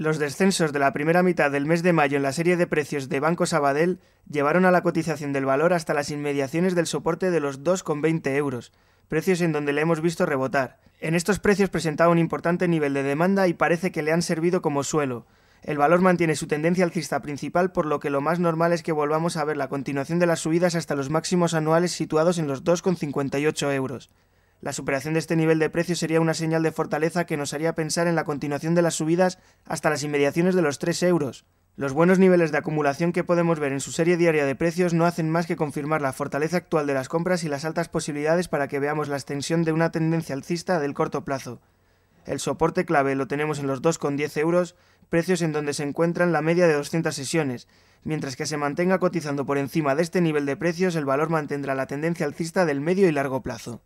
Los descensos de la primera mitad del mes de mayo en la serie de precios de Banco Sabadell llevaron a la cotización del valor hasta las inmediaciones del soporte de los 2,20 euros, precios en donde le hemos visto rebotar. En estos precios presentaba un importante nivel de demanda y parece que le han servido como suelo. El valor mantiene su tendencia alcista principal, por lo que lo más normal es que volvamos a ver la continuación de las subidas hasta los máximos anuales situados en los 2,58 euros. La superación de este nivel de precio sería una señal de fortaleza que nos haría pensar en la continuación de las subidas hasta las inmediaciones de los 3 euros. Los buenos niveles de acumulación que podemos ver en su serie diaria de precios no hacen más que confirmar la fortaleza actual de las compras y las altas posibilidades para que veamos la extensión de una tendencia alcista del corto plazo. El soporte clave lo tenemos en los 2,10 euros, precios en donde se encuentran la media de 200 sesiones. Mientras que se mantenga cotizando por encima de este nivel de precios, el valor mantendrá la tendencia alcista del medio y largo plazo.